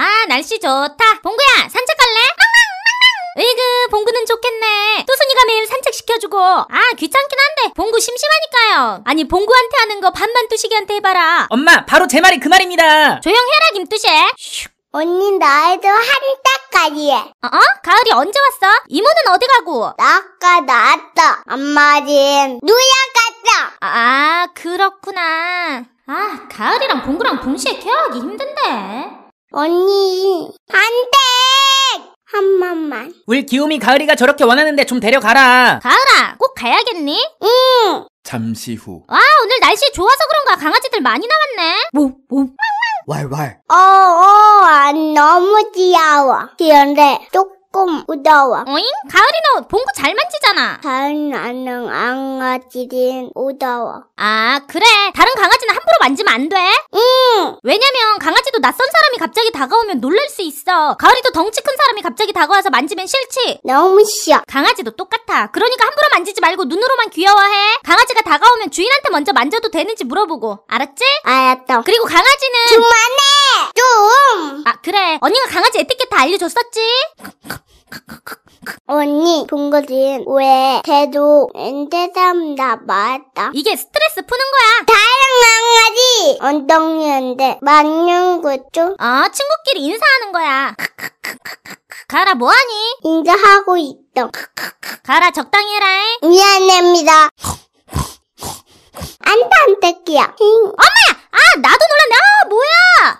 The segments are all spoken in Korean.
아 날씨 좋다 봉구야 산책 갈래? 으이그 봉구는 좋겠네 또순이가 매일 산책시켜주고 아 귀찮긴 한데 봉구 심심하니까요 아니 봉구한테 하는 거 반만 뚜시기한테 해봐라 엄마 바로 제 말이 그 말입니다 조용해라 김뚜시 언니 나에도 한달까지 해. 어? 어? 가을이 언제 왔어? 이모는 어디 가고? 나 아까 나왔다. 엄마진 누야 갔다. 아, 아 그렇구나. 아 가을이랑 봉구랑 동시에 케어하기 힘든데. 언니, 안 돼! 한 번만. 우리 기움이 가을이가 저렇게 원하는데 좀 데려가라. 가을아, 꼭 가야겠니? 응! 잠시 후 와, 오늘 날씨 좋아서 그런가 강아지들 많이 나왔네. 뭐, 뭐. 왈왈. 어, 어, 아, 너무 귀여워. 귀여운데, 똑 조금 무더워. 어잉? 가을이 너 봉구 잘 만지잖아. 다른 아는 강아지는 무더워. 아, 그래. 다른 강아지는 함부로 만지면 안 돼. 응. 왜냐면 강아지도 낯선 사람이 갑자기 다가오면 놀랄 수 있어. 가을이도 덩치 큰 사람이 갑자기 다가와서 만지면 싫지. 너무 싫어. 강아지도 똑같아. 그러니까 함부로 만지지 말고 눈으로만 귀여워해. 강아지가 다가오면 주인한테 먼저 만져도 되는지 물어보고. 알았지? 알았다. 그리고 강아지는 정말 좀! 아, 그래. 언니가 강아지 에티켓 다 알려줬었지? 언니, 봉거진, 왜, 걔도 엔대담다 말했다. 이게 스트레스 푸는 거야. 다양한 강아지! 엉덩이인데, 맞는 거죠? 아, 어, 친구끼리 인사하는 거야. 가라, 뭐하니? 인사하고 있어. 가라, 적당히 해라. 미안합니다. 안타, 안타끼야. 엄마야! 아, 나도 놀랐네. 아, 뭐야!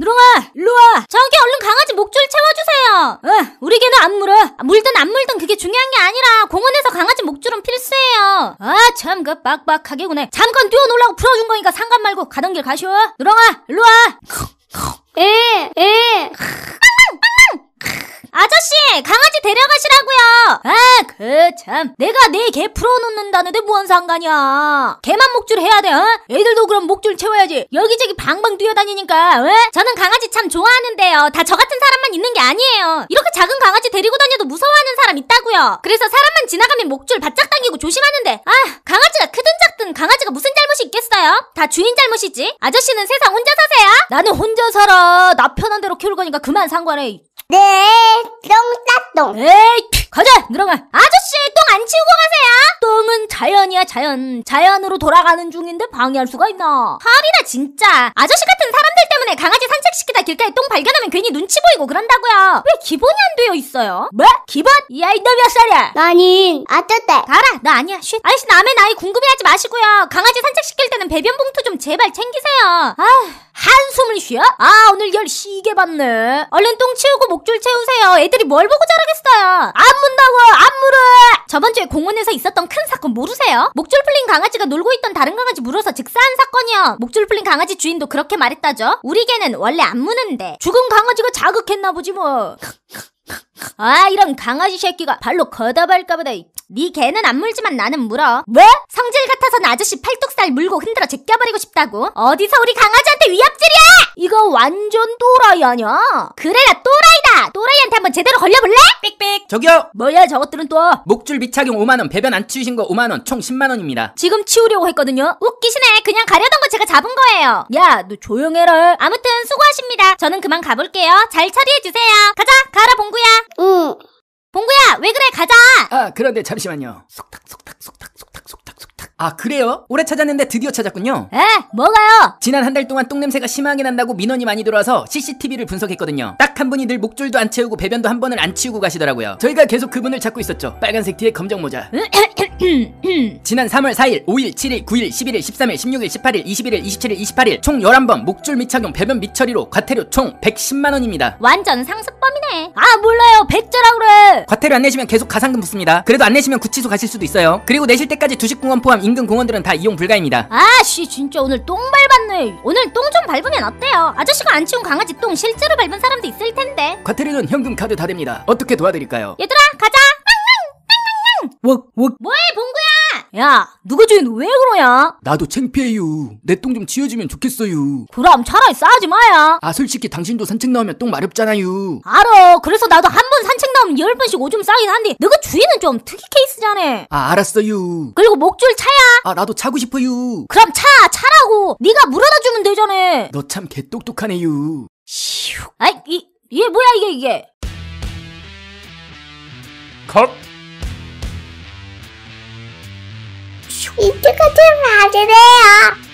누룽아 일로와 저기 얼른 강아지 목줄 채워주세요 응 우리 개는 안 물어 아, 물든 안 물든 그게 중요한 게 아니라 공원에서 강아지 목줄은 필수예요 아참 그 빡빡하게 구네 잠깐 뛰어놀라고 풀어준 거니까 상관 말고 가던 길 가시오 누룽아 일로와 에에 아저씨 강아지 데려가시라고요 아그참 내가 내 개 풀어놓는다는데 무슨 상관이야 개만 목줄 해야 돼 어? 애들도 그럼 목줄 채워야지 여기저기 방방 뛰어다니니까 왜? 어? 저는 강아지 참 좋아하는데요 다 저 같은 사람만 있는 게 아니에요 이렇게 작은 강아지 데리고 다녀도 무서워하는 사람 있다고요 그래서 사람만 지나가면 목줄 바짝 당기고 조심하는데 아 강아지가 크든 작든 강아지가 무슨 잘못이 있겠어요 다 주인 잘못이지 아저씨는 세상 혼자 사세요 나는 혼자 살아 나 편한 대로 키울 거니까 그만 상관해 네, 똥따똥. 에이, 가자, 누렁아. 아저씨, 똥 안 치우고 가세요. 똥은 자연이야, 자연. 자연으로 돌아가는 중인데 방해할 수가 있나. 하리나, 진짜. 아저씨 같은 사람들 때문에 강아지 산책시키다 길가에 똥 발견하면 괜히 눈치 보이고 그런다고요. 왜 기본이 안 되어 있어요? 뭐? 기본? 이 아이 너몇 살이야? 나는 아따떼. 가라, 나 아니야, 쉿. 아저씨 남의 나이 궁금해하지 마시고요. 강아지 산책시킬 때는 배변 봉투 좀 제발 챙기세요. 아 한숨을 쉬어? 아 오늘 열 시게 봤네 얼른 똥 치우고 목줄 채우세요 애들이 뭘 보고 자라겠어요 안 문다고 안 물어 저번 주에 공원에서 있었던 큰 사건 모르세요? 목줄 풀린 강아지가 놀고 있던 다른 강아지 물어서 즉사한 사건이요 목줄 풀린 강아지 주인도 그렇게 말했다죠 우리 개는 원래 안 무는데 죽은 강아지가 자극했나 보지 뭐아 이런 강아지 새끼가 발로 걷어발까보다 네 개는 안 물지만 나는 물어. 왜? 뭐? 성질 같아선 아저씨 팔뚝살 물고 흔들어 제껴버리고 싶다고. 어디서 우리 강아지한테 위압질이야! 이거 완전 또라이 아니야 그래라 또라이다! 또라이한테 한번 제대로 걸려볼래? 삑삑. 저기요. 뭐야 저것들은 또. 목줄 미착용 5만원, 배변 안 치우신 거 5만원, 총 10만원입니다. 지금 치우려고 했거든요. 웃기시네. 그냥 가려던 거 제가 잡은 거예요. 야, 너 조용해라. 아무튼 수고하십니다. 저는 그만 가볼게요. 잘 처리해주세요. 가자, 가라 봉구야. 응. 봉구야 왜 그래 가자 아 그런데 잠시만요 속닥 속닥 속닥 속닥 속닥 속닥 아 그래요? 오래 찾았는데 드디어 찾았군요 에 뭐가요 지난 한 달 동안 똥냄새가 심하게 난다고 민원이 많이 들어와서 CCTV를 분석했거든요 딱 한 분이 늘 목줄도 안 채우고 배변도 한 번을 안 치우고 가시더라고요 저희가 계속 그분을 찾고 있었죠 빨간색 뒤에 검정 모자 어, 음, 음. 지난 3월 4일, 5일, 7일, 9일, 11일, 13일, 16일, 18일, 21일, 27일, 28일 총 11번 목줄 미착용 배변 미처리로 과태료 총 110만원입니다. 완전 상습범이네. 아 몰라요. 백조라 그래. 과태료 안 내시면 계속 가상금 붙습니다. 그래도 안 내시면 구치소 가실 수도 있어요. 그리고 내실 때까지 두식공원 포함 인근 공원들은 다 이용 불가입니다. 아씨 진짜 오늘 똥 밟았네. 오늘 똥 좀 밟으면 어때요? 아저씨가 안 치운 강아지 똥 실제로 밟은 사람도 있을 텐데. 과태료는 현금 카드 다 됩니다. 어떻게 도와드릴까요? 얘들아 웍웍 뭐해 봉구야 야누구 주인 왜 그러냐 나도 창피해요 내 똥 좀 치워주면 좋겠어요 그럼 차라리 싸지 우 마야 아 솔직히 당신도 산책 나오면 똥 마렵잖아요 알어 그래서 나도 한 번 산책 나오면 열 번씩 오줌 싸긴 한데 너가 주인은 좀 특이 케이스잖아 아 알았어요 그리고 목줄 차야 아 나도 차고 싶어요 그럼 차 차라고 네가 물어다 주면 되잖아 너 참 개똑똑하네요 시 아이 이, 얘 뭐야 이게 이게 컵. 이쪽까지 와주세요.